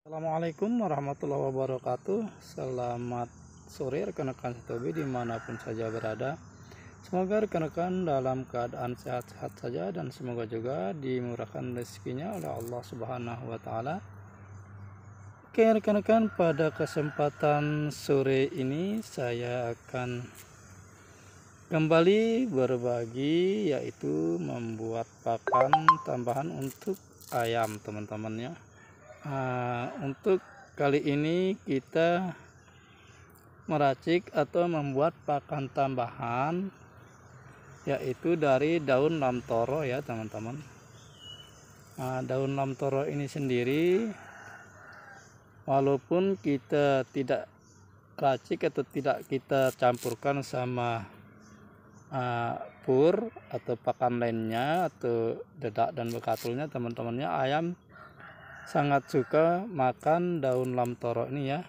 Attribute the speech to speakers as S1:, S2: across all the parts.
S1: Assalamualaikum warahmatullahi wabarakatuh Selamat sore rekan-rekan Setobi dimanapun saja berada Semoga rekan-rekan dalam keadaan sehat-sehat saja dan semoga juga dimurahkan rezekinya oleh Allah Subhanahu wa taala. Oke rekan-rekan pada kesempatan sore ini saya akan kembali berbagi yaitu membuat pakan tambahan untuk ayam teman-teman ya. Ah, untuk kali ini kita meracik atau membuat pakan tambahan yaitu dari daun lamtoro ya teman-teman nah, daun lamtoro ini sendiri walaupun kita tidak racik atau tidak kita campurkan sama uh, pur atau pakan lainnya atau dedak dan bekatulnya teman-temannya ayam sangat suka makan daun lamtoro ini ya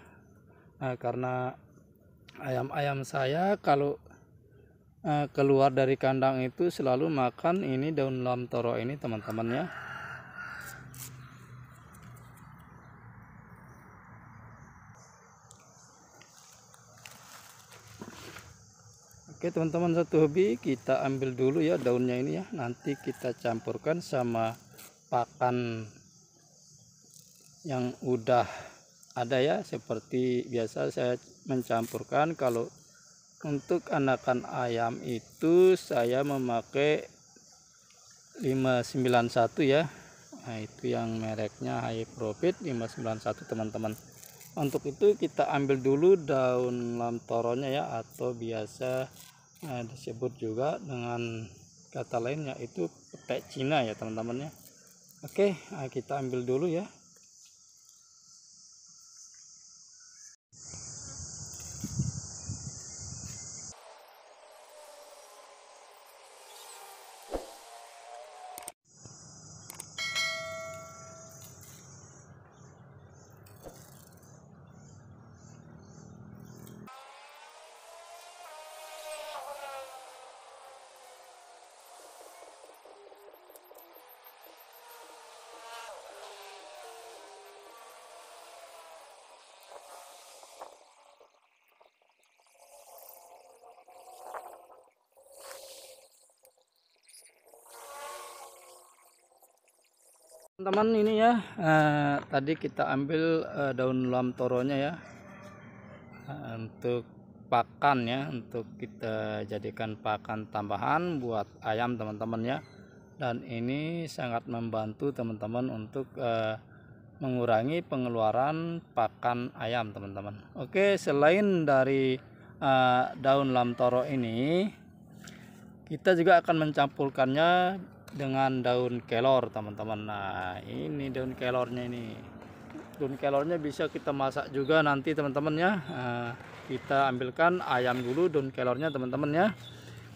S1: nah, karena ayam-ayam saya kalau uh, keluar dari kandang itu selalu makan ini daun lamtoro ini teman-teman ya Oke teman-teman satu hobi kita ambil dulu ya daunnya ini ya nanti kita campurkan sama pakan yang udah ada ya seperti biasa saya mencampurkan kalau untuk anakan ayam itu saya memakai 591 ya nah itu yang mereknya high profit 591 teman-teman untuk itu kita ambil dulu daun lamtoronya ya atau biasa eh, disebut juga dengan kata lainnya itu petek Cina ya teman teman ya oke nah, kita ambil dulu ya teman-teman ini ya eh, tadi kita ambil eh, daun lam toronya ya eh, untuk pakan ya untuk kita jadikan pakan tambahan buat ayam teman-teman ya dan ini sangat membantu teman-teman untuk eh, mengurangi pengeluaran pakan ayam teman-teman oke selain dari eh, daun lam toro ini kita juga akan mencampurkannya dengan daun kelor teman-teman nah ini daun kelornya ini daun kelornya bisa kita masak juga nanti teman-teman ya eh, kita ambilkan ayam dulu daun kelornya teman-teman ya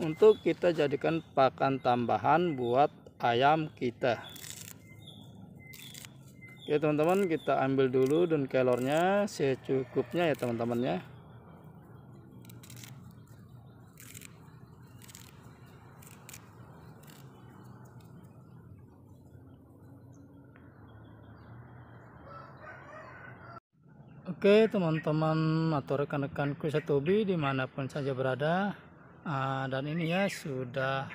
S1: untuk kita jadikan pakan tambahan buat ayam kita oke teman-teman kita ambil dulu daun kelornya secukupnya ya teman-teman ya Oke teman-teman atau rekan-rekanku Satobi dimanapun saja berada ah, dan ini ya sudah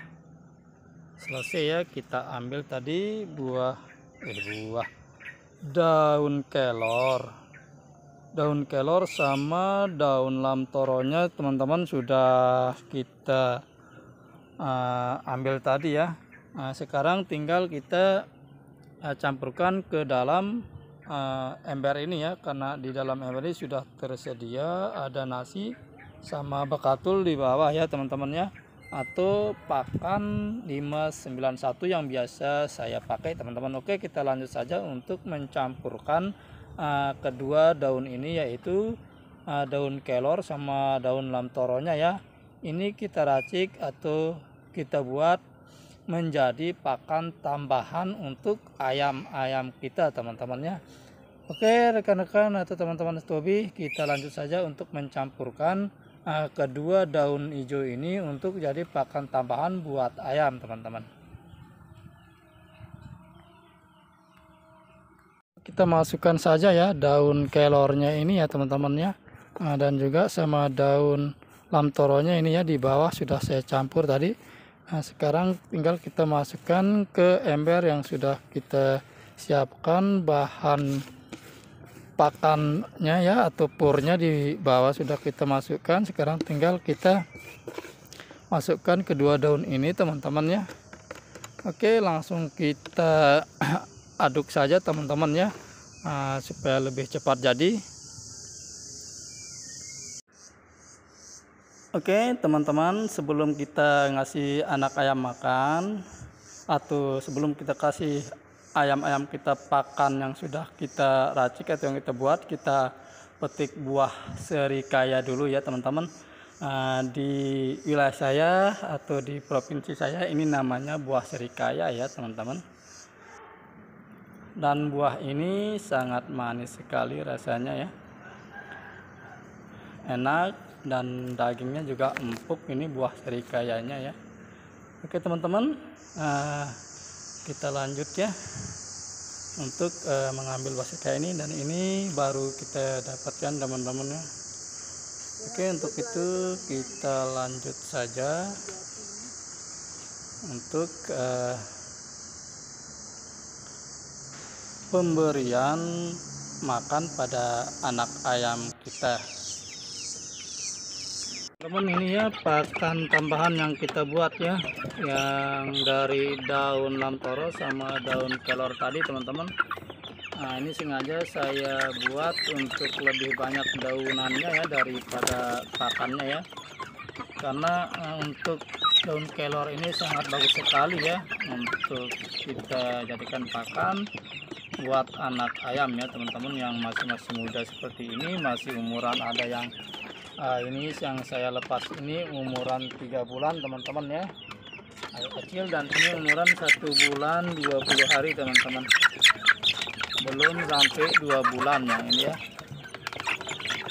S1: selesai ya kita ambil tadi buah eh buah daun kelor daun kelor sama daun lam toronya teman-teman sudah kita ah, ambil tadi ya nah, sekarang tinggal kita ah, campurkan ke dalam uh, ember ini ya karena di dalam ember ini sudah tersedia ada nasi sama bekatul di bawah ya teman-teman ya atau pakan 591 yang biasa saya pakai teman-teman oke kita lanjut saja untuk mencampurkan uh, kedua daun ini yaitu uh, daun kelor sama daun lamtoronya ya ini kita racik atau kita buat menjadi pakan tambahan untuk ayam-ayam kita teman-temannya Oke rekan-rekan atau teman-teman stobi kita lanjut saja untuk mencampurkan uh, kedua daun hijau ini untuk jadi pakan tambahan buat ayam teman-teman kita masukkan saja ya daun kelornya ini ya teman-temannya uh, dan juga sama daun lamtoronya ini ya di bawah sudah saya campur tadi Nah, sekarang tinggal kita masukkan ke ember yang sudah kita siapkan bahan pakannya ya atau purnya di bawah sudah kita masukkan. Sekarang tinggal kita masukkan kedua daun ini teman-teman ya. Oke, langsung kita aduk saja teman-teman ya. Nah, supaya lebih cepat jadi. Oke, teman-teman, sebelum kita ngasih anak ayam makan atau sebelum kita kasih ayam-ayam kita pakan yang sudah kita racik atau yang kita buat, kita petik buah serikaya dulu ya, teman-teman. Ah, di wilayah saya atau di provinsi saya ini namanya buah serikaya ya, teman-teman. Dan buah ini sangat manis sekali rasanya ya. Enak dan dagingnya juga empuk ini buah serikayanya ya oke teman-teman uh, kita lanjut ya untuk uh, mengambil buah serikaya ini dan ini baru kita dapatkan teman-teman ya oke untuk itu kita lanjut saja untuk uh, pemberian makan pada anak ayam kita teman ini ya pakan tambahan yang kita buat ya yang dari daun lamtoro sama daun kelor tadi teman-teman nah ini sengaja saya buat untuk lebih banyak daunannya ya daripada pakannya ya karena eh, untuk daun kelor ini sangat bagus sekali ya untuk kita jadikan pakan buat anak ayam ya teman-teman yang masih masih muda seperti ini masih umuran ada yang nah, ini yang saya lepas ini umuran tiga bulan teman-teman ya Air kecil dan ini umuran satu bulan 20 hari teman-teman belum sampai dua bulan ya ini ya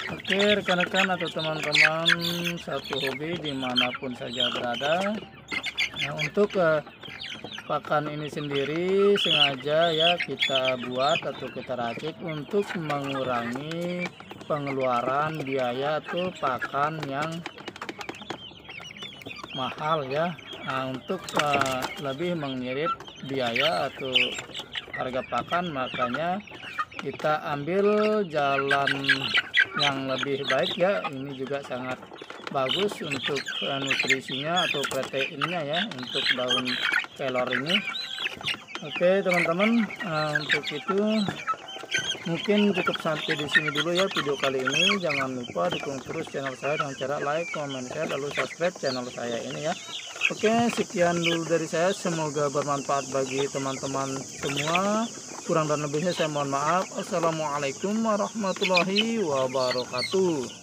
S1: oke rekan-rekan atau teman-teman satu hobi dimanapun saja berada nah untuk uh, pakan ini sendiri sengaja ya kita buat atau kita racik untuk mengurangi pengeluaran biaya tuh pakan yang mahal ya nah, untuk uh, lebih mengirit biaya atau harga pakan makanya kita ambil jalan yang lebih baik ya ini juga sangat bagus untuk eh, nutrisinya atau proteinnya ya untuk daun kelor ini oke teman-teman uh, untuk itu Mungkin cukup sampai di sini dulu ya video kali ini. Jangan lupa dukung terus channel saya dengan cara like, comment, share, lalu subscribe channel saya ini ya. Oke, sekian dulu dari saya. Semoga bermanfaat bagi teman-teman semua. Kurang dan lebihnya saya mohon maaf. Assalamualaikum warahmatullahi wabarakatuh.